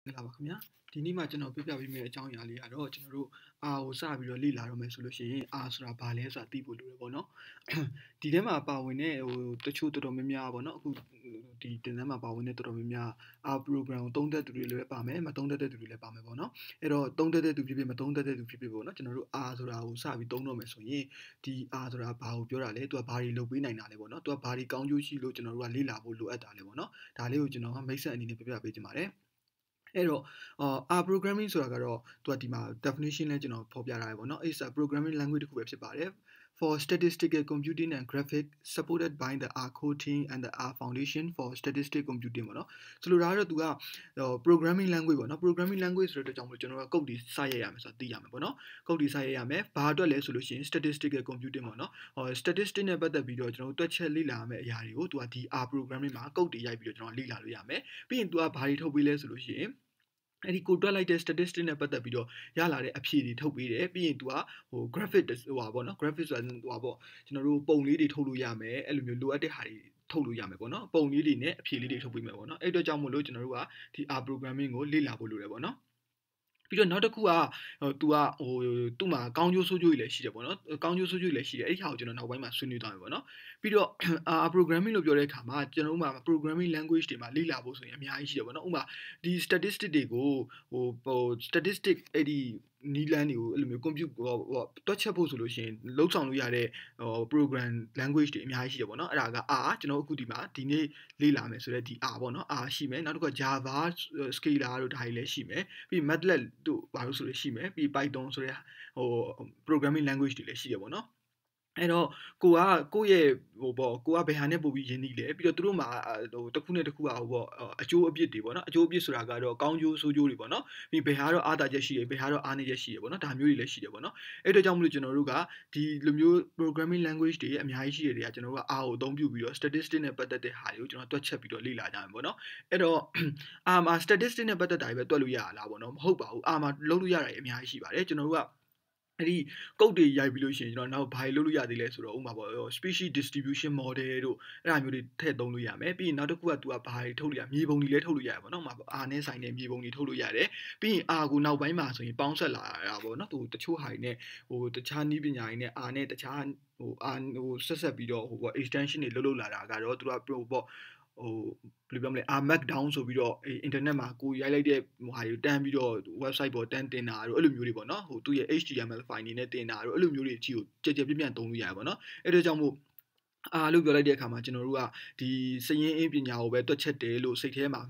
င်္ဂလာပါခင်ဗျာဒီနေ့မှာကျွန်တော်ပြပြပေးမယ့်အကြောင်းအရာလေးကတော့ကျွန်တော်တို့ R ကိုစပြီးတော့လေ့လာတော့မယ်ဆိုလို့ရှိရင် R ဆိုတာဘာလဲဆိုတာသိဖို့လိုတယ်ပေါ့နော်ဒီထဲမှာပါဝင်တဲ့ဟိုတချို့တော်တော်များများပေါ့နော်အခုဒီတင်တန်းမှာပါဝင်တဲ့တော်တော်များများ R program ကိုသုံးသက်သူတွေလည်းပါမယ်မသုံးသက်တဲ့သူတွေလည်းပါမယ်ပေါ့နော်အဲ့တော့သုံးသက်တဲ့သူဖြစ်ဖြစ်မသုံးသက်တဲ့သူဖြစ်ဖြစ်ပေါ့နော်ကျွန်တော်တို့ R ဆိုတာကိုစပြီးသုံးတော့မယ်ဆိုရင်ဒီ R ဆိုတာဘာကိုပြောတာလဲသူကဘာတွေလုပ်ပေးနိုင်တာလဲပေါ့နော်သူကဘာတွေကောင်းကျိုးရှိလို့ကျွန်တော်တို့ကလေ့လာဖို့လိုအပ်တာလဲပေါ့နော်ဒါလေးကိုကျွန်တော်ကမိတ်ဆက်အနေနဲ့ပြပြပေးချင်ပါတယ်အဲ့တော့ R programming ဆိုတာကတော့သူကဒီမှာ definition လဲကျွန်တော်ဖော်ပြထားတယ်ပေါ့နော် it's a programming language တစ်ခုပဲဖြစ်ပါတယ် for statistical computing and graphic supported by the R core team and the R foundation for statistical computing ပေါ့နော်ဆိုလိုတာကတော့ तू က programming language ပေါ့နော် programming language ဆိုတဲ့အကြောင်းကိုကျွန်တော်က code တွေစရိုက်ရမယ်ဆိုတာသိရမယ်ပေါ့နော် code တွေစရိုက်ရမယ်ဘာအတွက်လဲဆိုလို့ရှိရင် statistical computing ပေါ့နော်ဟော statistic နဲ့ပတ်သက်ပြီးတော့ကျွန်တော်တို့တွက်ချက်လေ့လာရမယ့်အရာတွေကို तू ကဒီ R programming မှာ code တွေရိုက်ပြီးတော့ကျွန်တော်လေ့လာလို့ရမယ်ပြီးရင် तू ကဘာတွေထုတ်ပေးလဲဆိုလို့ရှိရင်အဲ့ဒီကိုတွက်လိုက်တဲ့ statistic နဲ့ပတ်သက်ပြီးတော့ရလာတဲ့အဖြေတွေထုတ်ပေးတယ်ပြီးရင် तू ကဟို graphic ဟိုပါပေါ့နော် graphic ဆိုတာဟိုပါပေါ့ကျွန်တော်တို့ပုံလေးတွေထုတ်လို့ရမယ်အဲ့လိုမျိုးလိုအပ်တဲ့ဟာတွေထုတ်လို့ရမယ်ပေါ့နော်ပုံလေးတွေနဲ့အဖြေလေးတွေထုတ်ပေးမယ်ပေါ့နော်အဲ့တော့ကြောင့်မို့လို့ကျွန်တော်တို့ကဒီ R programming ကိုလေ့လာဖို့လိုတယ်ပေါ့နော်ပြီးတော့နောက်တစ်ခုကဟို तू ကဟိုသူ့မှာကောင်းကျိုးဆိုးကျိုးတွေလည်းရှိတယ်ပေါ့နော်ကောင်းကျိုးဆိုးကျိုးတွေလည်းရှိတယ်အဲ့ဒီဟာကိုကျွန်တော်နောက်ပိုင်းမှာဆွေးနွေးသွားမယ်ပေါ့နော်ပြီးတော့ R programming လို့ပြောတဲ့အခါမှာကျွန်တော်တို့မှာ programming language တွေမှာလေ့လာဖို့ဆိုရင်အများကြီးရှိတယ်ပေါ့နော်ဥပမာဒီ statistic တွေကိုဟိုဟို statistic အဲ့ဒီနီလန်းတွေကိုအဲ့လိုမျိုး compute ဟိုတွက်ချက်ဖို့ဆိုလို့ရှိရင်လုံးဆောင်လို့ရတဲ့ဟို program language တွေအများကြီးရှိတယ်ပေါ့နော်အဲ့ဒါက R ကျွန်တော်အခုဒီမှာဒီနေ့လေ့လာမယ်ဆိုတော့ဒီ R ပေါ့နော် R ရှိမယ်နောက်တစ်ခုက Java Scala တို့ဒါတွေလည်းရှိမယ်ပြီး MATLAB တို့ဘာလို့ဆိုလို့ရှိမယ်ပြီး Python ဆိုတဲ့ဟို programming language တွေလည်းရှိတယ်ပေါ့နော်အဲ့တော့ကိုကကိုရဲ့ဟိုပေါ့ကိုကဘယ်ဟာနဲ့ပို့ပြီးရင်းနှီးလဲပြီးတော့သူတို့မှာဟိုတစ်ခုနဲ့တစ်ခုอ่ะဟိုပေါ့အကျိုးအပြစ်တွေပေါ့နော်အကျိုးအပြစ်ဆိုတာကတော့ကောင်းကျိုးဆိုးကျိုးတွေပေါ့နော်ပြီးဘယ်ဟာတော့အားတာချက်ရှိတယ်ဘယ်ဟာတော့အားနည်းချက်ရှိတယ်ပေါ့နော်ဒါမျိုးတွေလည်းရှိတယ်ပေါ့နော်အဲ့တော့ကြောင့်မလို့ကျွန်တော်တို့ကဒီလိုမျိုး programming language တွေအများကြီးရှိတဲ့တွေကကျွန်တော်တို့ကအားကိုအသုံးပြုပြီးတော့ statistic နဲ့ပတ်သက်တဲ့ဟာတွေကိုကျွန်တော်တွက်ချက်ပြီးတော့လေ့လာကြမယ်ပေါ့နော်အဲ့တော့အာမှာ statistic နဲ့ပတ်သက်တာတွေပဲတွက်လို့ရတာလားပေါ့နော်မဟုတ်ပါဘူးအာမှာလုပ်လို့ရတာတွေအများကြီးရှိပါတယ်ကျွန်တော်တို့ကအဲ့ဒီကုတ်တွေရိုက်ပြီးလို့ရှိရင်ကျွန်တော်နောက်ဘာတွေလုပ်လို့ရသေးလဲဆိုတော့ဥမာပေါ့ species distribution model တို့အဲ့ဒါမျိုးတွေထည့်သုံးလို့ရမယ်ပြီးရင်နောက်တစ်ခုက तू ကဘာတွေထုတ်လို့ရမြေပုံတွေလည်းထုတ်လို့ရရပါတော့ဥမာပေါ့ R နဲ့ဆိုင်တဲ့မြေပုံတွေထုတ်လို့ရတယ်ပြီးရင် R ကိုနောက်ပိုင်းမှာဆိုရင်ပေါင်းဆက်လာတာပေါ့နော် तू တချို့ဟာတွေနဲ့ဟိုတခြားနည်းပညာတွေနဲ့ R နဲ့တခြားဟို R ဟိုဆက်ဆက်ပြီးတော့ဟိုပေါ့ extension တွေလုပ်လုပ်လာတာကတော့ तू က pro ပေါ့ဟိုဘယ်လိုပြောမလဲ are markdown ဆိုပြီးတော့အင်တာနက်မှာကိုရိုက်လိုက်တဲ့ဟာတွေတန်းပြီးတော့ website ပေါ်တန်းတင်တာတို့အဲ့လိုမျိုးတွေပေါ့နော်ဟိုသူ့ရဲ့ HTML file နေနဲ့တင်တာတို့အဲ့လိုမျိုးတွေအကြီးကိုကြက်ကြက်ပြန့်ပြန့်သုံးလို့ရတယ်ပေါ့နော်အဲ့ဒါကြောင့်မို့အားလို့ပြောလိုက်တဲ့အခါမှာကျွန်တော်တို့ကဒီစရင်အင်းပညာကိုပဲတွက်ချက်တယ်လို့စိတ်ထဲမှာ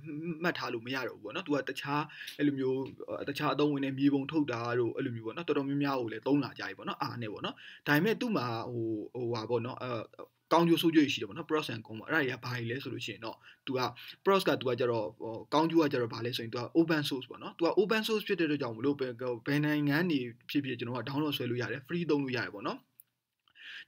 မှတ်ထားလို့မရတော့ဘူးပေါ့နော်။ तू ကတခြားအဲ့လိုမျိုးတခြားအသုံးဝင်တဲ့မြေပုံထုတ်တာတို့အဲ့လိုမျိုးပေါ့နော်။တော်တော်များများကိုလည်းသုံးလာကြပြီပေါ့နော်။အားနဲ့ပေါ့နော်။ဒါပေမဲ့သူ့မှာဟိုဟိုဟာပေါ့နော်။အဲကောင်းကျိုးဆိုးကျိုးရှိတယ်ပေါ့နော် pros and cons ပေါ့အဲ့ဒါတွေကဘာတွေလဲဆိုလို့ရှိရင်တော့ तू က pros က तू ကကြတော့ကောင်းကျိုးကကြတော့ဘာလဲဆိုရင် तू က open source ပေါ့နော် तू က open source ဖြစ်တဲ့အတွက်ကြောင့်မလို့ဘယ်နိုင်ငံနေဖြစ်ဖြစ်ကျွန်တော်က download ဆွဲလို့ရတယ် free သုံးလို့ရတယ်ပေါ့နော်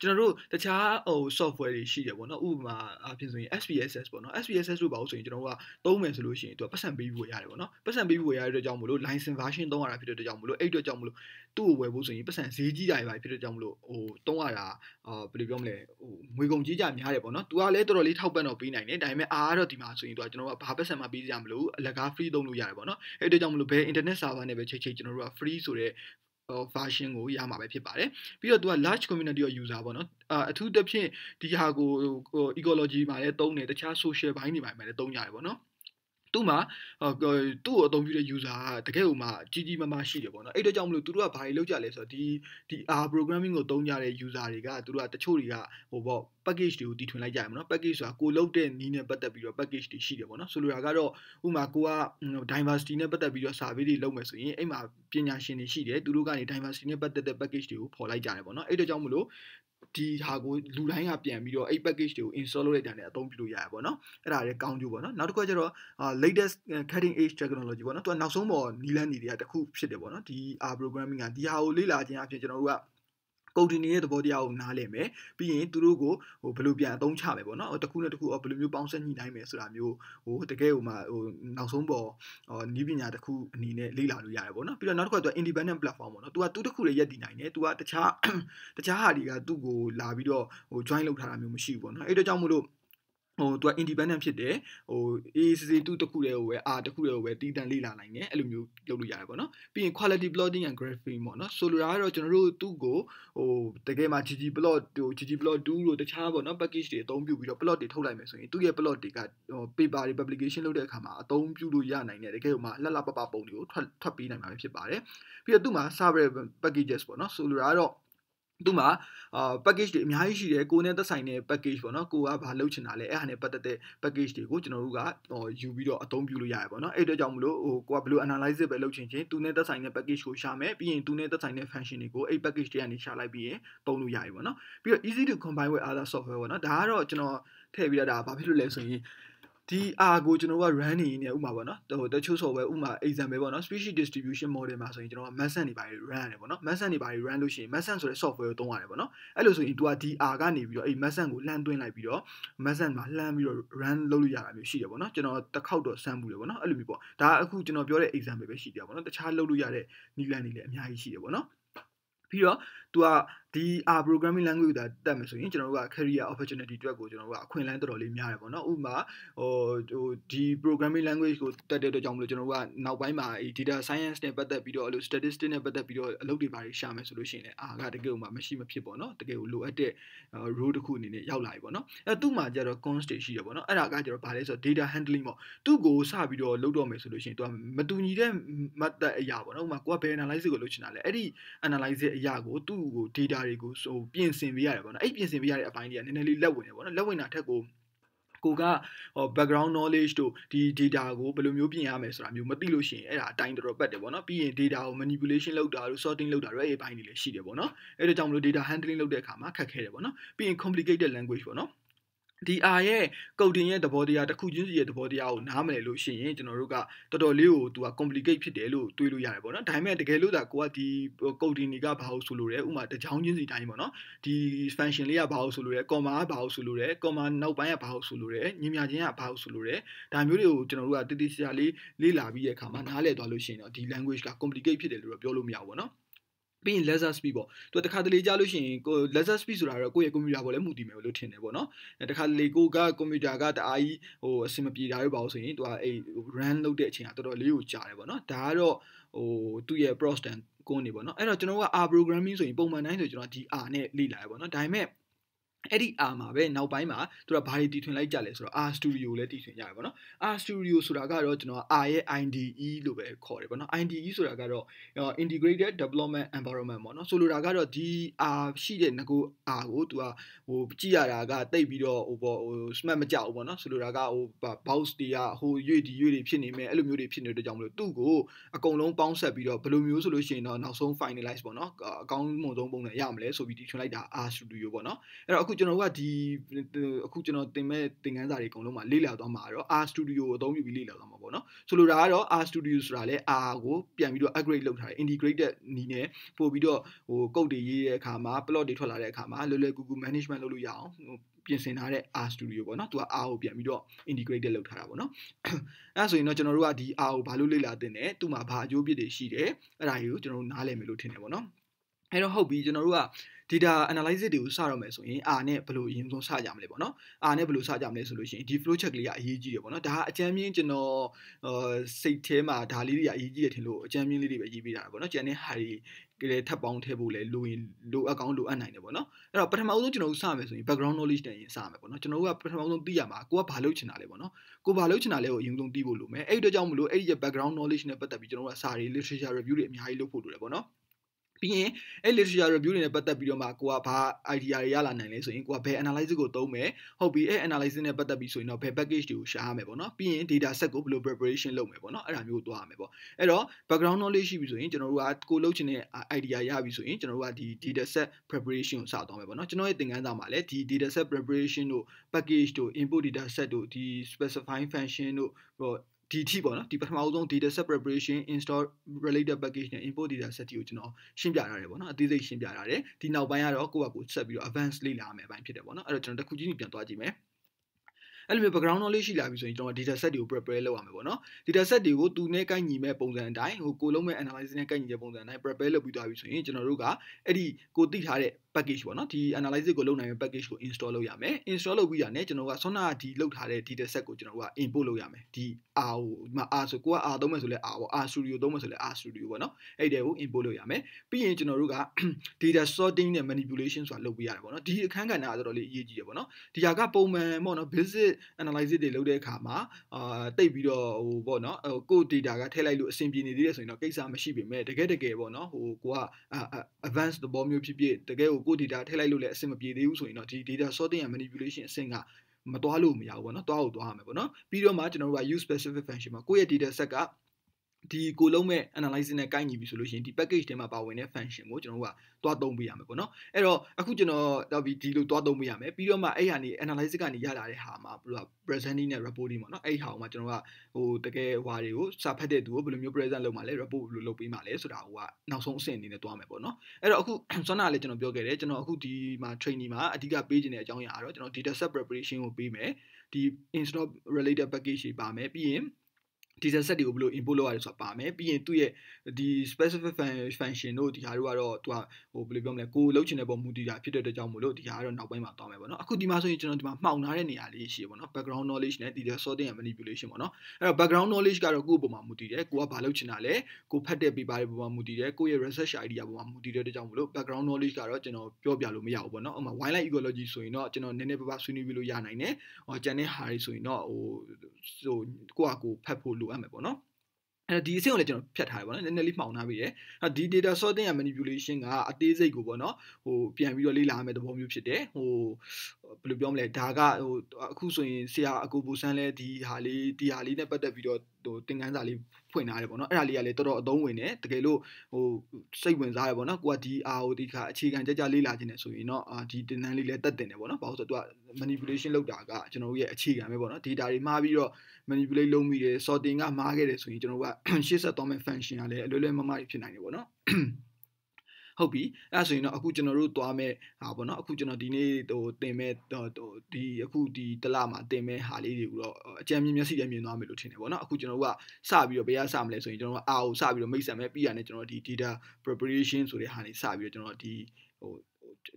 ကျွန်တော်တို့တခြားဟို software တွေရှိတယ်ပေါ့နော်ဥပမာအဖြစ်ဆိုရင် SPSS ပေါ့နော် SPSS လို့ပါလို့ဆိုရင်ကျွန်တော်တို့ကသုံးမယ်ဆိုလို့ရှိရင်သူကပတ်စံပေးဖို့ရတယ်ပေါ့နော်ပတ်စံပေးဖို့ရတဲ့အတွက်ကြောင့်မလို့ license version သုံးရတာဖြစ်တဲ့အတွက်ကြောင့်မလို့အဲ့အတွက်ကြောင့်မလို့သူ့ကိုဝယ်ဖို့ဆိုရင်ပတ်စံဈေးကြီးတာတွေပါဖြစ်တဲ့ကြောင့်မလို့ဟိုသုံးရတာအာဘယ်လိုပြောမလဲဟိုငွေကုန်ကြီးကြများတယ်ပေါ့နော်သူကလည်းတော်တော်လေးထောက်ပံ့တော့ပေးနိုင်တယ်ဒါပေမဲ့အားကတော့ဒီမှာဆိုရင်သူကကျွန်တော်တို့ကဘာပတ်စံမှပေးကြမလို့အလကား free သုံးလို့ရတယ်ပေါ့နော်အဲ့အတွက်ကြောင့်မလို့ဘယ် internet server နဲ့ပဲချိတ်ချိတ်ကျွန်တော်တို့က free ဆိုတဲ့ version ကိုရမှာပဲဖြစ်ပါတယ်ပြီးတော့သူက large community of user ပေါ့နော်အထူးသဖြင့်ဒီဟာကိုဟို ecology မှာလည်းတုံးတယ်တခြား social ဘိုင်းတွေမှာလည်းတုံးကြတယ်ပေါ့နော်သူ့မှာသူ့ကိုအသုံးပြုတဲ့ user ကတကယ်ကိုမှကြီးကြီးမားမားရှိတယ်ပေါ့နော်အဲ့တော့ကြောင့်မလို့သူတို့ကဘာတွေလုပ်ကြလဲဆိုတော့ဒီဒီ R programming ကိုသုံးကြတဲ့ user တွေကသူတို့ကတချို့တွေကဟိုပေါ့ package တွေကိုတည်ထွင်လိုက်ကြရမှာနော် package ဆိုတာကိုလုတ်တဲ့နီးနဲ့ပတ်သက်ပြီးတော့ package တွေရှိတယ်ပေါ့နော်ဆိုလိုတာကတော့ဥမာကိုက diversity နဲ့ပတ်သက်ပြီးတော့ survey တွေလုပ်မယ်ဆိုရင်အဲ့မှာပညာရှင်တွေရှိတယ်သူတို့ကနေ diversity နဲ့ပတ်သက်တဲ့ package တွေကိုပေါ်လိုက်ကြတယ်ပေါ့နော်အဲ့တော့ကြောင့်မလို့ဒီဟာကိုလူတိုင်းကပြန်ပြီးတော့အဲ့ package တွေကို install လုပ်လိုက်တာနဲ့အသုံးပြုလို့ရရပေါ့နော်အဲ့ဒါလည်းကောင်းကျိုးပေါ့နော်နောက်တစ်ခုကကျတော့ latest cutting edge technology ပေါ့နော်သူကနောက်ဆုံးပေါ်နီးလန်းနေတွေကတခုဖြစ်တယ်ပေါ့နော်ဒီ R programming ကဒီဟာကိုလေ့လာခြင်းအပြင်ကျွန်တော်တို့ကကုမ္ပဏီရဲ့သဘောတရားကိုနားလည်မယ်ပြီးရင်သူတို့ကိုဟိုဘယ်လိုပြန်အသုံးချမယ်ပေါ့နော်တစ်ခုနဲ့တစ်ခုဘယ်လိုမျိုးပေါင်းစပ်ညှိနှိုင်းမယ်ဆိုတာမျိုးဟိုတကယ်ဟိုမှာဟိုနောက်ဆုံးပေါ်ဟိုနီးပညာတစ်ခုအနေနဲ့လေ့လာလို့ရတယ်ပေါ့နော်ပြီးတော့နောက်တစ်ခုကသူက independent platform ပေါ့နော်သူကသူတစ်ခုလေးရက်တည်နိုင်တယ်သူကတခြားတခြားဟာတွေကသူ့ကိုလာပြီးတော့ဟို join လုပ်ထားတာမျိုးမရှိဘူးပေါ့နော်အဲ့တော့ကြောင့်မို့လို့ဟိုသူက independent ဖြစ်တယ်ဟို AACC 2တခုတည်းဟိုပဲ R တခုတည်းဟိုပဲတည်တံ့လေ့လာနိုင်တယ်အဲ့လိုမျိုးလုပ်လို့ရတယ်ပေါ့နော်ပြီးရင် quality plotting and graphing ပေါ့နော်ဆိုလိုတာကတော့ကျွန်တော်တို့သူ့ကိုဟိုတကယ်မှာ GG plot ဟို GG plot 2တို့တခြားပေါ့နော် package တွေအသုံးပြုပြီးတော့ plot တွေထုတ်လိုက်မယ်ဆိုရင်သူ့ရဲ့ plot တွေကဟို paper တွေ publication လုပ်တဲ့အခါမှာအသုံးပြုလို့ရနိုင်တယ်တကယ်ဟိုမှာလှလှပပပုံတွေကိုထွက်ထွက်ပေးနိုင်မှာဖြစ်ပါတယ်ပြီးတော့သူ့မှာ server packages ပေါ့နော်ဆိုလိုတာကတော့သူ့မှာအာ package တွေအများကြီးရှိတယ်ကိုနဲ့သက်ဆိုင်တဲ့ package ပေါ့နော်ကိုကဘာလုပ်ချင်တာလဲအဲ့ဟာနဲ့ပတ်သက်တဲ့ package တွေကိုကျွန်တော်တို့ကဟိုယူပြီးတော့အသုံးပြုလို့ရတယ်ပေါ့နော်အဲ့အတွက်ကြောင့်မလို့ဟိုကိုကဘယ်လို analysis ပဲလုပ်ချင်ချင်းသူနဲ့သက်ဆိုင်တဲ့ package ကိုရှာမယ်ပြီးရင်သူနဲ့သက်ဆိုင်တဲ့ function တွေကိုအဲ့ package တွေကနေရှာလိုက်ပြီးရင်သုံးလို့ရတယ်ပေါ့နော်ပြီးတော့ easy to combine with other software ပေါ့နော်ဒါကတော့ကျွန်တော်ထည့်ပြီးတော့ဒါဘာဖြစ်လို့လဲဆိုရင်ဒီ R ကိုကျွန်တော်က run နေနေဥမာပေါ့နော်ဟိုတချို့ software ဥမာ example ပေါ့နော် species distribution model မှာဆိုရင်ကျွန်တော်က massen တွေပါ run ရတယ်ပေါ့နော် massen တွေပါ run လို့ရှိရင် massen ဆိုတဲ့ software ကိုသုံးရတယ်ပေါ့နော်အဲ့လိုဆိုရင် तू က DR ကနေပြီးတော့အဲ့ massen ကိုလှမ်းသွင်းလိုက်ပြီးတော့ massen မှာလှမ်းပြီးတော့ run လုပ်လို့ရတာမျိုးရှိတယ်ပေါ့နော်ကျွန်တော်တစ်ခေါက်တော့စမ်းမှုတယ်ပေါ့နော်အဲ့လိုမျိုးပေါ့ဒါအခုကျွန်တော်ပြောတဲ့ example ပဲရှိတယ်ပေါ့နော်တခြားလုပ်လို့ရတဲ့နည်းလမ်းတွေလည်းအများကြီးရှိတယ်ပေါ့နော်ပြီးတော့ तू ကဒီ R programming language ကိုတက်မယ်ဆိုရင်ကျွန်တော်တို့က career opportunity အတွက်ကိုကျွန်တော်တို့ကအခွင့်အလမ်းတော်တော်လေးများတယ်ပေါ့နော်ဥပမာဟိုဟိုဒီ programming language ကိုတက်တဲ့အတွက်ကြောင့်မလို့ကျွန်တော်တို့ကနောက်ပိုင်းမှာ data science နဲ့ပတ်သက်ပြီးတော့အဲ့လို statistics နဲ့ပတ်သက်ပြီးတော့အလုပ်တွေပါတွေရှာမယ်ဆိုလို့ရှိရင်လည်း R ကတကယ်မှမရှိမဖြစ်ပေါ့နော် တကယ်ကိုလိုအပ်တဲ့ role တစ်ခုအနေနဲ့ရောက်လာပြီပေါ့နော်အဲ့သူ့မှာကျတော့ const တွေရှိတယ်ပေါ့နော်အဲ့ဒါကကျတော့ဘာလဲဆိုတော့ data handling ပေါ့သူ့ကိုစပြီးတော့လုပ်တော့မယ်ဆိုလို့ရှိရင်သူကမတူညီတဲ့ method အရာပေါ့နော်ဥပမာကိုကဘယ် analysis ကိုလုပ်ချင်တာလဲအဲ့ဒီ analysis အရာကိုသူ့ကို data တွေကိုဟိုပြင်ဆင်ပေးရတယ်ပေါ့နော်အဲ့ပြင်ဆင်ပေးရတဲ့အပိုင်းတွေကနည်းနည်းလေးလက်ဝင်တယ်ပေါ့နော်လက်ဝင်တာထက်ကိုကိုကဟို background knowledge တို့ဒီ data ကိုဘယ်လိုမျိုးပြင်ရမယ်ဆိုတာမျိုးမသိလို့ရှိရင်အဲ့ဒါအတိုင်းတော်ပတ်တယ်ပေါ့နော်ပြီးရင် data ကို manipulation လုပ်တာတို့ sorting လုပ်တာတို့အဲ့အပိုင်းတွေလည်းရှိတယ်ပေါ့နော်အဲ့ဒါကြောင့်မလို့ data handling လုပ်တဲ့အခါမှာခက်ခဲတယ်ပေါ့နော်ပြီးရင် complicated language ပေါ့နော်ဒီအာရဲ့ကုတ်တင်ရဲ့သဘောတရားတစ်ခုချင်းစီရဲ့သဘောတရားကိုနားမလည်လို့ရှိရင်ကျွန်တော်တို့ကတော်တော်လေးကို तू က complicate ဖြစ်တယ်လို့တွေးလို့ရတယ်ပေါ့နော်ဒါပေမဲ့တကယ်လို့ဒါကိုကဒီကုတ်တင်တွေကဘာလို့ဆိုလို့လဲဥမာတစ်ချောင်းချင်းစီတိုင်းပေါ့နော်ဒီ function လေးကဘာလို့ဆိုလို့လဲ comma ကဘာလို့ဆိုလို့လဲ comma နောက်ပိုင်းကဘာလို့ဆိုလို့လဲညီမြချင်းကဘာလို့ဆိုလို့လဲဒါမျိုးတွေကိုကျွန်တော်တို့ကတိတိကျကျလေးလေ့လာပြီးရဲ့အခါမှာနားလည်သွားလို့ရှိရင်တော့ဒီ language က complicate ဖြစ်တယ်လို့တော့ပြောလို့မရဘူးပေါ့နော်ပြီးရင် laser speed ပေါ့သူတခါတလေကြားလို့ရှိရင်ကို laser speed ဆိုတာတော့ကိုယ့်ရဲ့ computer ပေါ်လည်းမှုတည်မယ်လို့ထင်တယ်ပေါ့နော်တခါတလေကိုက computer ကတအားကြီးဟိုအဆင်မပြေတာရောပါလို့ဆိုရင်သူကအဲ့ run လုပ်တဲ့အချိန်ကတော်တော်လေးကိုကြာတယ်ပေါ့နော်ဒါကတော့ဟိုသူ့ရဲ့ prostan ကိုနေပေါ့နော်အဲ့တော့ကျွန်တော်က R programming ဆိုရင်ပုံမှန်တိုင်းဆိုကျွန်တော်ဒီ R နဲ့လေ့လာရပေါ့နော်ဒါပေမဲ့အဲ့ဒီ R မှာပဲနောက်ပိုင်းမှာသူကဘာတွေတီထွင်လိုက်ကြလဲဆိုတော့ R Studio လည်းတီထွင်ကြတယ်ပေါ့နော် R Studio ဆိုတာကတော့ကျွန်တော် R ရဲ့ IDE လို့ပဲခေါ်တယ်ပေါ့နော် IDE ဆိုတာကတော့ Integrated Development Environment ပေါ့နော်ဆိုလိုတာကတော့ဒီ R ရှိတဲ့ငကို R ကိုသူကဟိုကြည့်ရတာကတိတ်ပြီးတော့ဟိုပေါ့ဟို smart မကြောက်ဘူးပေါ့နော်ဆိုလိုတာကဟို box တွေကဟိုရွေ့ဒီရွေ့တွေဖြစ်နေမယ်အဲ့လိုမျိုးတွေဖြစ်နေတဲ့ကြောင့်မလို့သူ့ကိုအကုန်လုံးပေါင်းဆက်ပြီးတော့ဘယ်လိုမျိုးဆိုလို့ရှိရင်တော့နောက်ဆုံး finalize ပေါ့နော်အကောင်းဆုံးပုံစံရမလဲဆိုပြီးတီထွင်လိုက်တာ R Studio ပေါ့နော်အဲ့တော့အခုကျွန်တော်တို့ကဒီအခုကျွန်တော်တင်မဲ့သင်ခန်းစာတွေအကုန်လုံးမှာလေ့လာသွားမှာတော့ R Studio ကိုအသုံးပြုပြီးလေ့လာသွားမှာပေါ့နော်ဆိုလိုတာကတော့ R Studio ဆိုတာလဲ R ကိုပြန်ပြီးတော့ upgrade လုပ်ထားတယ် integrated နီးနဲ့ပို့ပြီးတော့ဟိုကုတ်တွေရေးတဲ့အခါမှာ plot တွေထွက်လာတဲ့အခါမှာလွယ်လွယ်ကူကူ management လုပ်လို့ရအောင်ပြင်ဆင်ထားတဲ့ R Studio ပေါ့နော်သူက R ကိုပြန်ပြီးတော့ integrated လုပ်ထားတာပေါ့နော်အဲဆိုရင်တော့ကျွန်တော်တို့ကဒီ R ကိုဘာလို့လေ့လာသင့်တယ်သူ့မှာဘာအကျိုးအပြစ်တွေရှိတယ်အဲ့ဒါတွေကိုကျွန်တော်တို့နားလည်မယ်လို့ထင်တယ်ပေါ့နော်အဲ့တော့ဟုတ်ပြီကျွန်တော်တို့က data analysis တွေကိုစတော့မယ်ဆိုရင် R နဲ့ဘယ်လိုအရင်ဆုံးစကြမလဲပေါ့နော် R နဲ့ဘယ်လိုစကြမလဲဆိုလို့ရှိရင်ဒီ flow chart ကလေးကအရေးကြီးတယ်ပေါ့နော်ဒါကအကြမ်းမြင်ကျွန်တော်စိတ်ထဲမှာဒါလေးတွေကအရေးကြီးတယ်ထင်လို့အကြမ်းမြင်လေးတွေပဲရေးပေးတာပေါ့နော်ကျန်တဲ့ဟာတွေကလေးထပ်ပေါင်းထည့်ဖို့လဲလိုရင်လိုအပ်ကောင်းလိုအပ်နိုင်တယ်ပေါ့နော်အဲ့တော့ပထမဆုံးကျွန်တော်တို့စမယ်ဆိုရင် background knowledge နဲ့ရင်စမယ်ပေါ့နော်ကျွန်တော်တို့ကပထမဆုံးသိရမှာကိုကဘာလုပ်ချင်တာလဲပေါ့နော်ကိုဘာလုပ်ချင်တာလဲကိုအရင်ဆုံးသိဖို့လိုမယ်အဲ့ဒီတော့ကြောင့်မလို့အဲ့ဒီ background knowledge နဲ့ပတ်သက်ပြီးကျွန်တော်တို့ကစာရေး literature review တွေအများကြီးလုပ်ဖို့လိုတယ်ပေါ့နော်ပြီးရင်အဲ့ literature review တွေနဲ့ပတ်သက်ပြီးတော့မှကိုကဘာ idea တွေရလာနိုင်လဲဆိုရင်ကိုကဘယ် analysis ကိုသုံးမယ်ဟုတ်ပြီအဲ့ analysis နဲ့ပတ်သက်ပြီးဆိုရင်တော့ဘယ် package တွေကိုရှာရမယ်ပေါ့နော်ပြီးရင် data set ကိုဘယ်လို preparation လုပ်မယ်ပေါ့နော်အဲ့ဒါမျိုးသွားရမယ်ပေါ့အဲ့တော့ background knowledge ရှိပြီဆိုရင်ကျွန်တော်တို့ကကိုလုပ်ချင်တဲ့ idea ရပြီဆိုရင်ကျွန်တော်တို့ကဒီ data set preparation ကိုစသွားမယ်ပေါ့နော်ကျွန်တော်ရဲ့သင်ခန်းစာမှာလည်းဒီ data set preparation တို့ package တို့ input data set တို့ဒီ specifying function တို့ဒီထိပေါ့နော်ဒီပထမအဆုံး data set preparation install related package နဲ့ import data set တွေကိုကျွန်တော်ရှင်းပြထားတယ်ပေါ့နော်အသေးစိတ်ရှင်းပြထားတယ်ဒီနောက်ပိုင်းကတော့ကိုယ့်ဘက်ကိုဆက်ပြီးတော့ advance လေ့လာရမယ့်အပိုင်းဖြစ်တယ်ပေါ့နော်အဲ့တော့ကျွန်တော်တစ်ခုချင်းပြန်သွားကြည့်မယ်အဲ့လိုမျိုး background knowledge ရှိလာပြီဆိုရင်ကျွန်တော် data set တွေကို prepare လုပ်ရမှာပေါ့နော် data set တွေကိုသူနဲ့ကိုက်ညီမဲ့ပုံစံအတိုင်းဟိုကိုလုံးမဲ့ analysis နဲ့ကိုက်ညီတဲ့ပုံစံအတိုင်း prepare လုပ်ပြီးသွားပြီဆိုရင်ကျွန်တော်တို့ကအဲ့ဒီကိုသိထားတဲ့ package ပေါ့နော်ဒီ analysis ကိုလုပ်နိုင်မယ့် package ကို install လုပ်ရမယ် install လုပ်ပြီးတာနဲ့ကျွန်တော်ကဆွမ်းနာဒီလုပ်ထားတဲ့ data set ကိုကျွန်တော်က import လုပ်ရမယ်ဒီ R ကိုဒီမှာ R ဆိုကိုက R သုံးမယ်ဆိုလဲ R ပေါ့ R studio သုံးမယ်ဆိုလဲ R studio ပေါ့နော်အဲ့ဒီကို import လုပ်ရမယ်ပြီးရင်ကျွန်တော်တို့က data sorting နဲ့ manipulation ဆိုတာလုပ်ပေးရတယ်ပေါ့နော်ဒီအခန်းကဏ္ဍကတော်တော်လေးအရေးကြီးတယ်ပေါ့နော်ဒီဟာကပုံမှန်ပေါ့နော် basic analysis တွေလုပ်တဲ့အခါမှာအာတိတ်ပြီးတော့ဟိုပေါ့နော်ကို data ကထည့်လိုက်လို့အဆင်ပြေနေသေးတယ်ဆိုရင်တော့ကိစ္စမရှိပေမဲ့တကယ်တကယ်ပေါ့နော်ဟိုကိုက advanced သဘောမျိုးဖြစ်ဖြစ်တကယ်ဟိုကို data ထည့်လိုက်လို့လည်းအဆင်မပြေသေးဘူးဆိုရင်တော့ဒီ data sorting and manipulation အဆင့်ကမသွားလို့မရဘူးပေါ့နော်။သွားလို့သွားရမယ်ပေါ့နော်။ပြီးတော့မှကျွန်တော်တို့က use specific function မှာကိုယ့်ရဲ့ data set ကဒီကိုလုံးမဲ့ analysis နဲ့ကိုင်းညီပြီဆိုလို့ရှိရင်ဒီ package ထဲမှာပါဝင်တဲ့ function ကိုကျွန်တော်တို့ကသွားသုံးပေးရမယ်ပေါ့နော်အဲ့တော့အခုကျွန်တော်တော့ဒီလိုသွားသုံးပေးရမယ်ပြီးတော့မှအဲ့ဟာနေ analysis ကနေရလာတဲ့ဟာမှာဘယ်လို presenting နဲ့ reporting ပေါ့နော်အဲ့ဟာကိုမှကျွန်တော်ကဟိုတကယ်ဟွာတွေကိုစာဖတ်တဲ့သူကိုဘယ်လိုမျိုး present လုပ်မှာလဲ report ဘယ်လိုလုပ်ပေးမှာလဲဆိုတာဟိုကနောက်ဆုံးအဆင့်အနေနဲ့သွားမယ်ပေါ့နော်အဲ့တော့အခုစွမ်းနာလည်းကျွန်တော်ပြောခဲ့တယ်ကျွန်တော်အခုဒီမှာ training မှာအဓိကပေးခြင်းတဲ့အကြောင်းအရာကတော့ကျွန်တော် data set preparation ကိုပေးမယ်ဒီ install related package တွေပါမယ်ပြီးရင် detail set တွေကိုဘယ်လို import လုပ်ရလဲဆိုတာပါမယ်ပြီးရင်သူ့ရဲ့ဒီ specific function တို့ဒီဟာတို့ကတော့သူကဟိုဘယ်လိုပြောမလဲကိုလောက်ချင်တဲ့ပုံမူတည်တာဖြစ်တဲ့အတွက်ကြောင့်မို့လို့ဒီဟာကတော့နောက်ပိုင်းမှာတောင်းမယ်ပေါ့နော်အခုဒီမှာဆိုရင်ကျွန်တော်ဒီမှာမှောင်ထားတဲ့နေရာလေးရှိပေါ့နော် background knowledge နဲ့ detail sorting and manipulation ပေါ့နော်အဲ့တော့ background knowledge ကတော့ကိုယ့်ပုံမှာမူတည်တယ်ကိုကဘာလောက်ချင်တာလဲကိုဖတ်တဲ့ paper တွေပုံမှာမူတည်တယ်ကိုယ့်ရဲ့ research idea ပုံမှာမူတည်တဲ့အတွက်ကြောင့်မို့လို့ background knowledge ကတော့ကျွန်တော်ပြောပြလို့မရဘူးပေါ့နော်ဥပမာ wine like ecology ဆိုရင်တော့ကျွန်တော်နည်းနည်းပါးပါးဆွေးနွေးပြီးလို့ရနိုင်တယ်ဟောကျန်တဲ့ဟာတွေဆိုရင်တော့ဟိုဟိုကိုကကိုဖတ်ဖို့လိုအပ်မယ်ပေါ့နော်အဲ့ဒီအဆင့်ကိုလည်းကျွန်တော်ဖြတ်ထားရပါတော့နည်းနည်းလေးမှောင်ထားပြီးတယ်အဲ့ဒီ data sorting and manipulation ကအသေးစိတ်ကိုပေါ့နော်ဟိုပြန်ပြီးတော့လေ့လာရမယ့်သဘောမျိုးဖြစ်တယ်ဟိုဘယ်လိုပြောမလဲဒါကဟိုအခုဆိုရင်ဆရာအကူဘူဆန်းလဲဒီဟာလေးဒီဟာလေးနဲ့ပတ်သက်ပြီးတော့ဟိုသင်ခန်းစာလေးဖွင့်ထားတယ်ပေါ့နော်အဲ့ဒါလေးကလည်းတော်တော်အသုံးဝင်တယ်တကယ်လို့ဟိုစိတ်ဝင်စားရပေါ့နော်ကိုကဒီ RO ဒီခါအခြေခံကြကြလေ့လာခြင်းနဲ့ဆိုရင်တော့အာဒီတင်တန်းလေးလည်းတက်တင်တယ်ပေါ့နော်ဘာလို့ဆိုတော့ तू က manipulation လုပ်တာကကျွန်တော်တို့ရဲ့အခြေခံပဲပေါ့နော် data တွေမှားပြီးတော့ manipulate လုပ်မိတယ် sorting ကမှားခဲ့တယ်ဆိုရင်ကျွန်တော်တို့ကရှေ့ဆက်သွားမယ့် function ကလည်းအလွယ်လွယ်မမဖြစ်နိုင်တယ်ပေါ့နော်ဟုတ်ပြီအဲ့ဒါဆိုရင်တော့အခုကျွန်တော်တို့သွားမဲ့ဟာပေါ့နော်အခုကျွန်တော်ဒီနေ့ဟိုတင်မဲ့ဒီအခုဒီတလမှာတင်မဲ့ဟာလေးတွေကိုတော့အကြံမြင်မျက်စိနဲ့မြင်သွားမယ်လို့ထင်တယ်ပေါ့နော်အခုကျွန်တော်တို့ကစပြီးတော့ဘယ်ကစမလဲဆိုရင်ကျွန်တော်ကအာကိုစပြီးတော့မိတ်ဆက်မဲ့ပြီးရတယ်ကျွန်တော်ဒီ data preparation ဆိုတဲ့ဟာနေစပြီးတော့ကျွန်တော်ဒီဟို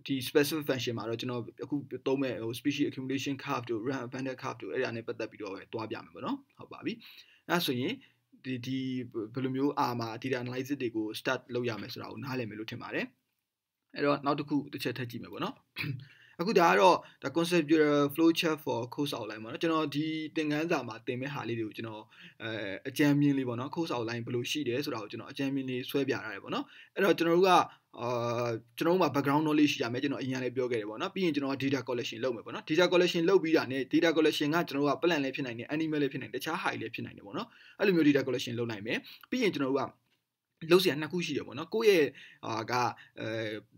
ဒီ special function မှာတော့ကျွန်တော်အခုသုံးမဲ့ဟို species accumulation curve တို့ random abundant curve တို့အဲ့ဒါနဲ့ပတ်သက်ပြီးတော့ပဲတွားပြမယ်ပေါ့နော်ဟုတ်ပါပြီအဲ့ဒါဆိုရင်ဒီဒီဘယ်လိုမျိုးအာမာ data analysis တွေကို start လုပ်ရမယ်ဆိုတာကိုနားလည်မယ်လို့ထင်ပါတယ်အဲ့တော့နောက်တစ်ခုတစ်ချက်ထပ်ကြည့်မယ်ပေါ့နော်အခုဒါကတော့ the conceptual flowchart for course outline ပေါ့နော်ကျွန်တော်ဒီသင်ခန်းစာမှာသင်မဲ့ဟာလေးတွေကိုကျွန်တော်အဲအကြံမြင်လေးပေါ့နော် course outline ဘယ်လိုရှိတယ်ဆိုတာကိုကျွန်တော်အကြံမြင်လေးဆွဲပြထားတယ်ပေါ့နော်အဲ့တော့ကျွန်တော်တို့ကအာကျွန်တော်တို့မှာ background knowledge ရှိရမယ်ကျွန်တော်အရင်လည်းပြောခဲ့တယ်ပေါ့နော်ပြီးရင်ကျွန်တော်က data collection လုပ်မယ်ပေါ့နော် data collection လုပ်ပြီးတာ ਨੇ data collection ကကျွန်တော်တို့က plant လည်းဖြစ်နိုင်တယ် animal လည်းဖြစ်နိုင်တယ်တခြားဟာတွေလည်းဖြစ်နိုင်တယ်ပေါ့နော်အဲ့လိုမျိုး data collection လုပ်နိုင်မယ်ပြီးရင်ကျွန်တော်တို့ကလုံးစရာနှစ်ခုရှိတယ်ပေါ့နော်ကိုယ့်ရဲ့ဟာကအဲ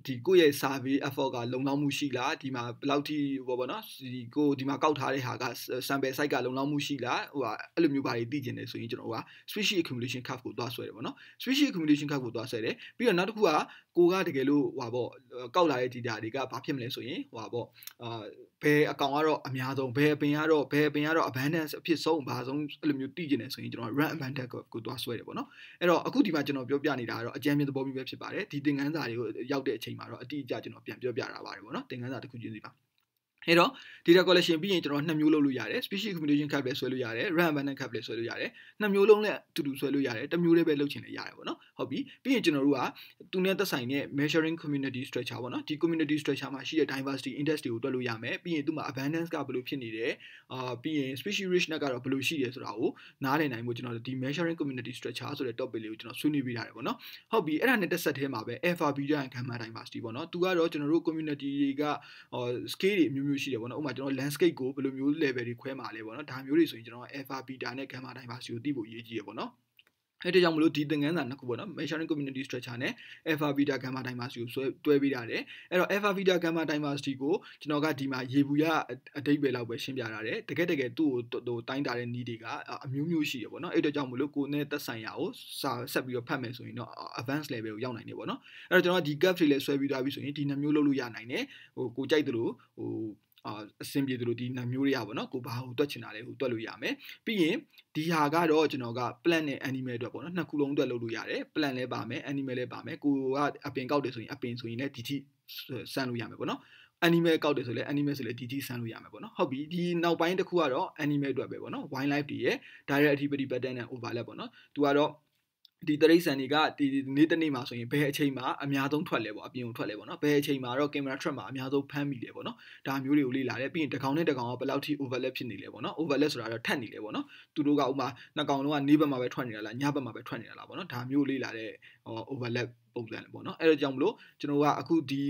ဒီကိုယ့်ရဲ့ survey effort ကလုံလောက်မှုရှိလားဒီမှာဘယ်လောက်ထိဟောပေါ့နော်ဒီကိုဒီမှာကောက်ထားတဲ့ဟာက sample size ကလုံလောက်မှုရှိလားဟိုဟာအဲ့လိုမျိုးဘာတွေသိကျင်တယ်ဆိုရင်ကျွန်တော်က spreadsheet accumulation curve ကိုသွားဆွဲတယ်ပေါ့နော် spreadsheet accumulation curve ကိုသွားဆွဲတယ်ပြီးတော့နောက်တစ်ခုကကိုကတကယ်လို့ဟိုဟာပေါ့ကောက်လာတဲ့ data တွေကဘာဖြစ်မလဲဆိုရင်ဟိုဟာပေါ့အာဘယ်အကောင်ကတော့အများဆုံးဘယ်အပင်ကတော့ဘယ်အပင်ကတော့ abundance အဖြစ်ဆုံးဘာဆုံးအဲ့လိုမျိုးသိကျင်နေဆိုရင်ကျွန်တော် run abundance ကိုသွားဆွဲတယ်ပေါ့နော်အဲ့တော့အခုဒီမှာကျွန်တော်ပြောပြနေတာကတော့အကြမ်းမြင်သဘောမျိုးပဲဖြစ်ပါတယ်ဒီသင်ခန်းစာတွေကိုရောက်တဲ့အချိန်မှာတော့အတိအကျကျွန်တော်ပြန်ပြောပြတာပါတယ်ပေါ့နော်သင်ခန်းစာတစ်ခုချင်းစီပါအဲ့တော့ data collection ပြီးရင်ကျွန်တော်နှစ်မျိုးလုပ်လို့ရတယ် species accumulation cap လည်းဆွဲလို့ရတယ် RAM abandonment cap လည်းဆွဲလို့ရတယ်နှစ်မျိုးလုံးလည်းအတူတူဆွဲလို့ရတယ်တစ်မျိုးတည်းပဲလုပ်ချင်လည်းရတယ်ပေါ့နော်ဟုတ်ပြီပြီးရင်ကျွန်တော်တို့ကသူနဲ့သက်ဆိုင်တဲ့ measuring community structure ပေါ့နော်ဒီ community structure မှာရှိတဲ့ diversity index တွေကိုတွက်လို့ရမယ်ပြီးရင်သူမှာ abundance ကဘယ်လိုဖြစ်နေတယ်အာပြီးရင် species richness ကတော့ဘယ်လိုရှိတယ်ဆိုတာကိုနားလည်နိုင်ဖို့ကျွန်တော်ဒီ measuring community structure ဆိုတဲ့ topic လေးကိုကျွန်တော်ဆွေးနွေးပေးထားတယ်ပေါ့နော်ဟုတ်ပြီအဲ့ဒါနဲ့တက်ဆက်သေးမှာပဲ alpha beta and gamma diversity ပေါ့နော်သူကတော့ကျွန်တော်တို့ community တွေက scale တွေအမျိုးမျိုးမျိုးရှိတယ်ပေါ့နော်ဥပမာကျွန်တော် landscape ကိုဘယ်လိုမျိုး level တွေခွဲမှာလဲပေါ့နော်ဒါမျိုးတွေဆိုရင်ကျွန်တော် alpha beta နဲ့ gamma diversity ကိုသိဖို့အရေးကြီးရပေါ့နော်အဲ့ဒါကြောင့်မလို့ဒီသင်ခန်းစာနှစ်ခုပေါ့နော် measuring community structure နဲ့ alpha beta gamma diversity ကိုဆွဲတွဲပေးထားတယ်အဲ့တော့ alpha beta gamma diversity ကိုကျွန်တော်ကဒီမှာရေဘူးရအတိတ်ပဲလောက်ပဲရှင်းပြထားတယ်တကယ်တကယ်သူ့ကိုဟိုတိုင်းတာတဲ့နည်းတွေကအမျိုးမျိုးရှိတယ်ပေါ့နော်အဲ့ဒါကြောင့်မလို့ကိုယ်နဲ့သက်ဆိုင်ရာကိုဆက်ပြီးတော့ဖတ်မယ်ဆိုရင်တော့ advanced level ကိုရောက်နိုင်တယ်ပေါ့နော်အဲ့တော့ကျွန်တော်ဒီ gap တွေလည်းဆွဲပြီးသွားပြီဆိုရင်ဒီနှမျိုးလုပ်လို့ရနိုင်တယ်ဟိုကိုကြိုက်သလိုဟိုအဆင်ပြေသလိုဒီနံမျိုးတွေရပါတော့ကိုဘာကိုတွက်ချင်တာလဲကိုတွက်လို့ရမယ်ပြီးရင်ဒီဟာကတော့ကျွန်တော်က plant နဲ့ animal အတွက်ပေါ့နော်နှစ်ခုလုံးအတွက်လုပ်လို့ရတယ် plant လည်းပါမယ် animal လည်းပါမယ်ကိုကအပင်ကောက်တယ်ဆိုရင်အပင်ဆိုရင်လည်းဒီထိဆန်းလို့ရမယ်ပေါ့နော် animal ကောက်တယ်ဆိုလဲ animal ဆိုလဲဒီဒီဆန်းလို့ရမှာပေါ့နော်ဟုတ်ပြီဒီနောက်ပိုင်းတစ်ခုကတော့ animal အတွက်ပဲပေါ့နော် wildlife တွေရဲ့ direct activity pattern နဲ့ overlap ပေါ့နော်သူကတော့ဒီတရိษံတွေကဒီနေ့တနေ့မှာဆိုရင်ဘယ်အချိန်မှာအများဆုံးထွက်လဲပေါ့အပြင်ကိုထွက်လဲပေါ့နော်ဘယ်အချိန်မှာတော့ကင်မရာ track မှာအများဆုံးဖမ်းမိလဲပေါ့နော်ဒါမျိုးတွေကိုလေ့လာတယ်ပြီးရင်တကောင်နဲ့တကောင်ကဘယ်လောက်ထိ overlap ဖြစ်နေလဲပေါ့နော် overlap ဆိုတာတော့ထပ်နေလဲပေါ့နော်သူတို့ကဥမာနှစ်ကောင်လုံးကနေ့ဘက်မှာပဲထွက်နေတာလားညဘက်မှာပဲထွက်နေတာလားပေါ့နော်ဒါမျိုးလေ့လာတဲ့ overlap ပုံစံပေါ့နော်အဲ့ဒါကြောင့်မလို့ကျွန်တော်ကအခုဒီ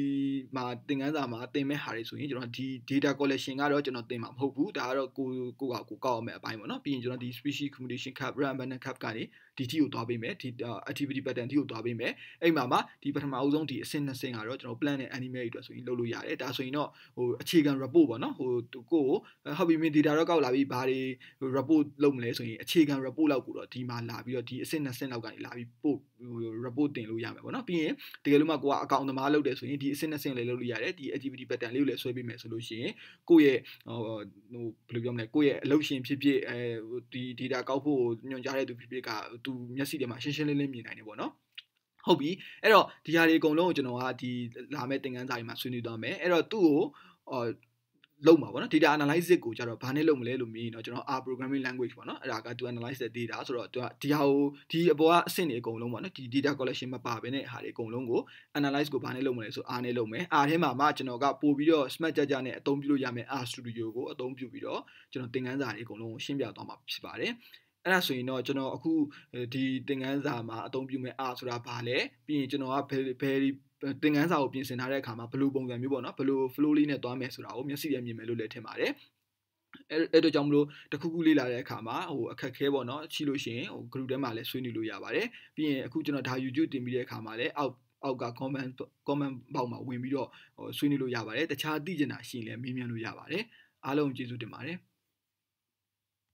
မှာသင်ခန်းစာမှာသင်မဲ့ဟာတွေဆိုရင်ကျွန်တော်ဒီ data collection ကတော့ကျွန်တော်သင်မှာမဟုတ်ဘူးဒါကတော့ကိုကိုကကိုကောက်အောင်မဲ့အပိုင်းပေါ့နော်ပြီးရင်ကျွန်တော်ဒီ species accumulation cap random abundance cap ကနေဒီ ठी ကိုသွားပေးမယ်ဒီ activity pattern ထိကိုသွားပေးမယ်အဲ့မှာမှာဒီပထမအဦးဆုံးဒီအဆင့်နှစ်ဆင့်ကတော့ကျွန်တော် plan နဲ့ animal တွေအတွက်ဆိုရင်လုပ်လို့ရတယ်ဒါဆိုရင်တော့ဟိုအခြေခံ report ပေါ့နော်ဟိုကိုကိုဟုတ်ပြီမင်း data တော့ကောက်လာပြီဘာတွေ report လုပ်မလဲဆိုရင်အခြေခံ report လောက်ကိုတော့ဒီမှာလာပြီးတော့ဒီအဆင့်နှစ်ဆင့်လောက်ကနေလာပြီးပို့ report တင်လို့ရမယ်ပေါ့နော်နော်ပြီးရင်တကယ်လို့မှကိုကအကောင့်သမားလုပ်တယ်ဆိုရင်ဒီအဆင့်နဲ့ဆင့်လေးလုပ်လို့ရတယ်ဒီ activity pattern လေးကိုလည်းဆွဲပေးမယ်ဆိုလို့ရှိရင်ကိုယ့်ရဲ့ဟိုဘယ်လိုပြောမလဲကိုယ့်ရဲ့အလုပ်ရှင်ဖြစ်ဖြစ်အဲဒီ data ကောက်ဖို့ညွှန်ကြားတဲ့သူဖြစ်ဖြစ်ကသူမျက်စိထဲမှာရှင်းရှင်းလင်းလင်းမြင်နိုင်တယ်ပေါ့နော်ဟုတ်ပြီအဲ့တော့ဒီဟာတွေအကုန်လုံးကိုကျွန်တော်ကဒီလာမယ့်သင်ခန်းစာတွေမှာဆွေးနွေးသွားမယ်အဲ့တော့သူ့ကိုလုံးမှာပေါ့နော် data analysis ကိုကျတော့ဘာနဲ့လုပ်မလဲလို့မြင်တော့ကျွန်တော် R programming language ပေါ့နော်အဲ့ဒါက to analyze the data ဆိုတော့သူကဒီဟာကိုဒီအပေါ်ကအဆင့်တွေအကုန်လုံးပေါ့နော်ဒီ data collection မပါဘဲနဲ့ဟာတွေအကုန်လုံးကို analyze ကိုဘာနဲ့လုပ်မလဲဆို R နဲ့လုပ်မယ် R ထဲမှာမှကျွန်တော်ကပို့ပြီးတော့ smart ကြကြနဲ့အသုံးပြုလို့ရမယ် R studio ကိုအသုံးပြုပြီးတော့ကျွန်တော်သင်ခန်းစာတွေအကုန်လုံးကိုရှင်းပြသွားမှာဖြစ်ပါတယ်အဲ့ဒါဆိုရင်တော့ကျွန်တော်အခုဒီသင်ခန်းစာမှာအသုံးပြုမဲ့ R ဆိုတာဘာလဲပြီးရင်ကျွန်တော်ကဘယ်ဘယ်သင်ခန်းစာကိုပြင်ဆင်ထားတဲ့အခါမှာဘယ်လိုပုံစံမျိုးပေါ့နော်ဘယ်လို flow လေးနဲ့သွားမယ်ဆိုတာကိုမျက်စိနဲ့မြင်မယ်လို့လည်းထင်ပါတယ်အဲ့အဲ့တော့ကြောင့်မလို့တခုခုလေးလာတဲ့အခါမှာဟိုအခက်ခဲပေါ့နော်ရှိလို့ရှိရင်ဟို group ထဲမှာလည်းဆွေးနွေးလို့ရပါတယ်ပြီးရင်အခုကျွန်တော်ဒါ YouTube တင်ပြီးတဲ့အခါမှာလည်းအောက်အောက်က comment comment ဘောက်မှာဝင်ပြီးတော့ဟိုဆွေးနွေးလို့ရပါတယ်တခြားသိချင်တာရှိရင်လည်းမေးမြန်းလို့ရပါတယ်အားလုံးကျေးဇူးတင်ပါတယ်